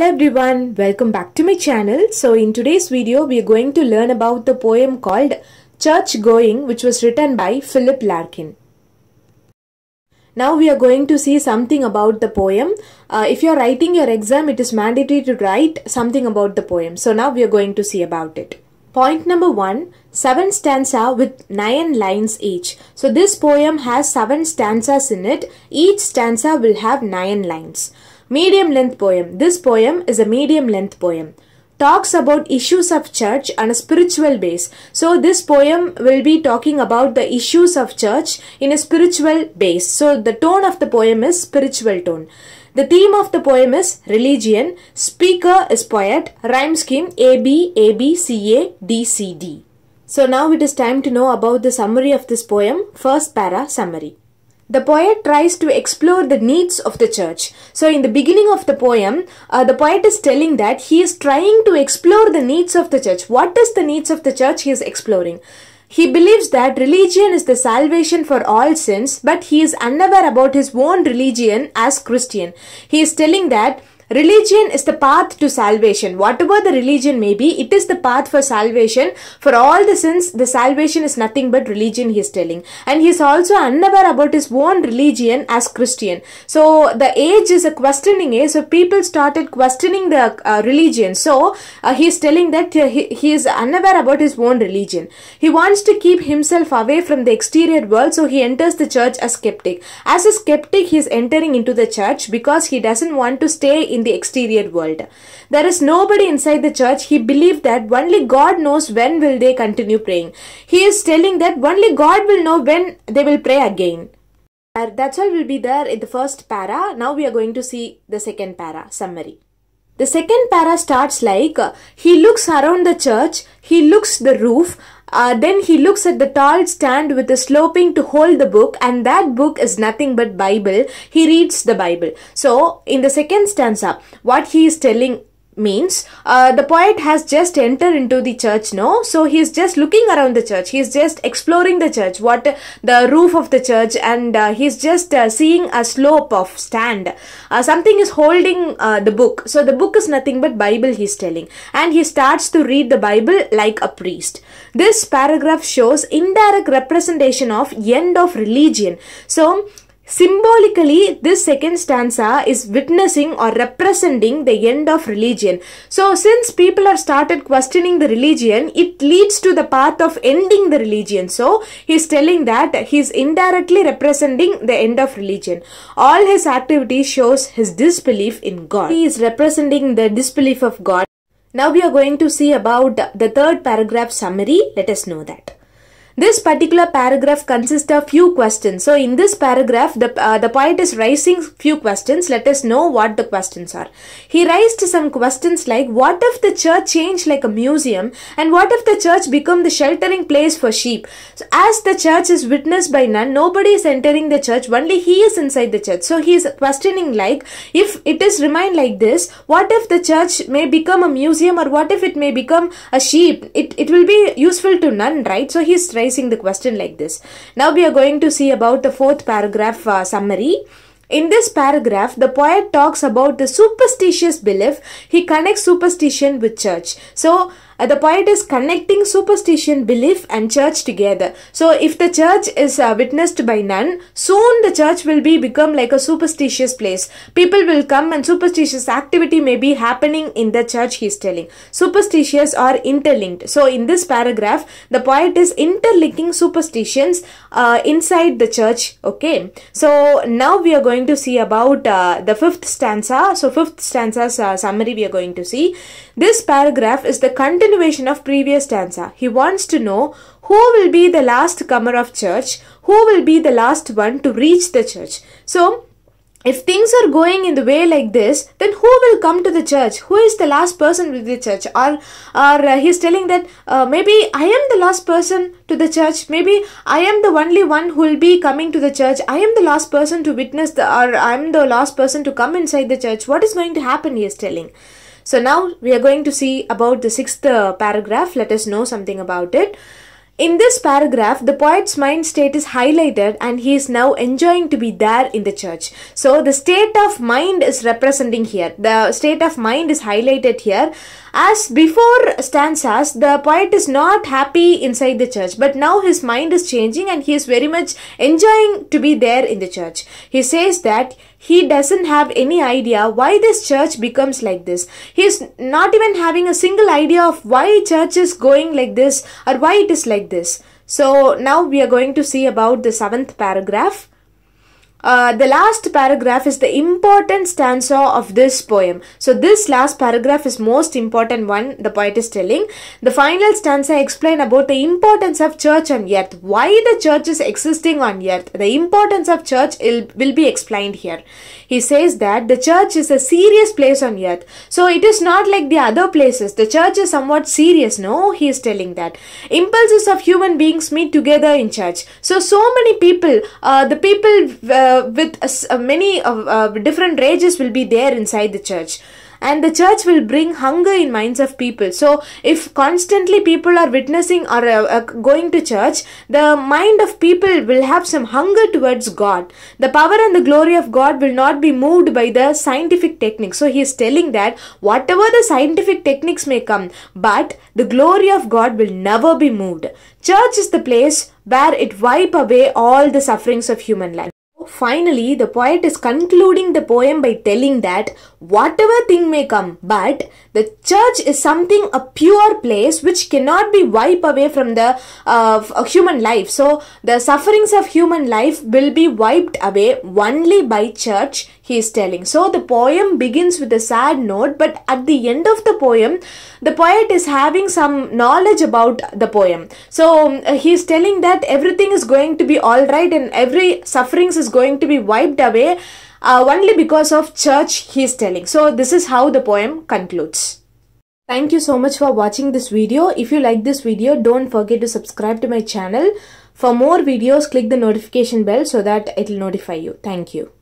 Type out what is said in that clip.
Hello everyone, welcome back to my channel. So in today's video, we are going to learn about the poem called Church Going which was written by Philip Larkin. Now we are going to see something about the poem. Uh, if you are writing your exam, it is mandatory to write something about the poem. So now we are going to see about it. Point number one, seven stanza with nine lines each. So this poem has seven stanzas in it. Each stanza will have nine lines. Medium length poem. This poem is a medium length poem talks about issues of church on a spiritual base. So this poem will be talking about the issues of church in a spiritual base. So the tone of the poem is spiritual tone. The theme of the poem is religion. Speaker is poet. Rhyme scheme A B A B C A D C D. So now it is time to know about the summary of this poem. First para summary the poet tries to explore the needs of the church. So, in the beginning of the poem, uh, the poet is telling that he is trying to explore the needs of the church. What is the needs of the church he is exploring? He believes that religion is the salvation for all sins, but he is unaware about his own religion as Christian. He is telling that Religion is the path to salvation. Whatever the religion may be, it is the path for salvation. For all the sins, the salvation is nothing but religion, he is telling. And he is also unaware about his own religion as Christian. So the age is a questioning age. So people started questioning the uh, religion. So uh, he is telling that uh, he, he is unaware about his own religion. He wants to keep himself away from the exterior world. So he enters the church as skeptic. As a skeptic, he is entering into the church because he doesn't want to stay in in the exterior world. There is nobody inside the church. He believed that only God knows when will they continue praying. He is telling that only God will know when they will pray again. That's all will be there in the first para. Now we are going to see the second para summary. The second para starts like uh, he looks around the church, he looks the roof uh, then he looks at the tall stand with a sloping to hold the book and that book is nothing but Bible. He reads the Bible. So in the second stanza, what he is telling means uh, the poet has just entered into the church no so he is just looking around the church he is just exploring the church what the roof of the church and uh, he is just uh, seeing a slope of stand uh, something is holding uh, the book so the book is nothing but bible he is telling and he starts to read the bible like a priest this paragraph shows indirect representation of end of religion so Symbolically, this second stanza is witnessing or representing the end of religion. So, since people are started questioning the religion, it leads to the path of ending the religion. So, he's telling that he's indirectly representing the end of religion. All his activity shows his disbelief in God. He is representing the disbelief of God. Now, we are going to see about the third paragraph summary. Let us know that. This particular paragraph consists of few questions. So in this paragraph, the, uh, the poet is raising few questions. Let us know what the questions are. He raised some questions like, what if the church changed like a museum? And what if the church become the sheltering place for sheep? So as the church is witnessed by none, nobody is entering the church, only he is inside the church. So he is questioning like, if it is remain like this, what if the church may become a museum or what if it may become a sheep? It, it will be useful to none, right? So he is raising the question like this. Now we are going to see about the fourth paragraph uh, summary. In this paragraph, the poet talks about the superstitious belief. He connects superstition with church. So, uh, the poet is connecting superstition, belief and church together. So if the church is uh, witnessed by none, soon the church will be become like a superstitious place. People will come and superstitious activity may be happening in the church, he is telling. Superstitious are interlinked. So in this paragraph, the poet is interlinking superstitions uh, inside the church. Okay. So now we are going to see about uh, the fifth stanza. So fifth stanza's uh, summary we are going to see. This paragraph is the continuation of previous stanza. He wants to know who will be the last comer of church, who will be the last one to reach the church. So, if things are going in the way like this, then who will come to the church? Who is the last person with the church? Or, or uh, he's telling that uh, maybe I am the last person to the church. Maybe I am the only one who will be coming to the church. I am the last person to witness the, or I am the last person to come inside the church. What is going to happen? He is telling. So now we are going to see about the sixth uh, paragraph. Let us know something about it. In this paragraph, the poet's mind state is highlighted and he is now enjoying to be there in the church. So the state of mind is representing here. The state of mind is highlighted here. As before stanzas, the poet is not happy inside the church, but now his mind is changing and he is very much enjoying to be there in the church. He says that he doesn't have any idea why this church becomes like this he's not even having a single idea of why church is going like this or why it is like this so now we are going to see about the seventh paragraph uh, the last paragraph is the important stanza of this poem. So this last paragraph is most important one the poet is telling. The final stanza explain about the importance of church on earth. Why the church is existing on earth. The importance of church will be explained here. He says that the church is a serious place on earth. So it is not like the other places. The church is somewhat serious. No, he is telling that. Impulses of human beings meet together in church. So, so many people, uh, the people... Uh, uh, with uh, many uh, different rages will be there inside the church and the church will bring hunger in minds of people so if constantly people are witnessing or uh, uh, going to church the mind of people will have some hunger towards god the power and the glory of god will not be moved by the scientific techniques so he is telling that whatever the scientific techniques may come but the glory of god will never be moved church is the place where it wipe away all the sufferings of human life finally, the poet is concluding the poem by telling that whatever thing may come, but the church is something, a pure place which cannot be wiped away from the uh, uh, human life. So the sufferings of human life will be wiped away only by church, he is telling. So the poem begins with a sad note, but at the end of the poem, the poet is having some knowledge about the poem. So uh, he is telling that everything is going to be alright and every sufferings is going to be wiped away uh, only because of church he is telling. So this is how the poem concludes. Thank you so much for watching this video. If you like this video, don't forget to subscribe to my channel. For more videos, click the notification bell so that it will notify you. Thank you.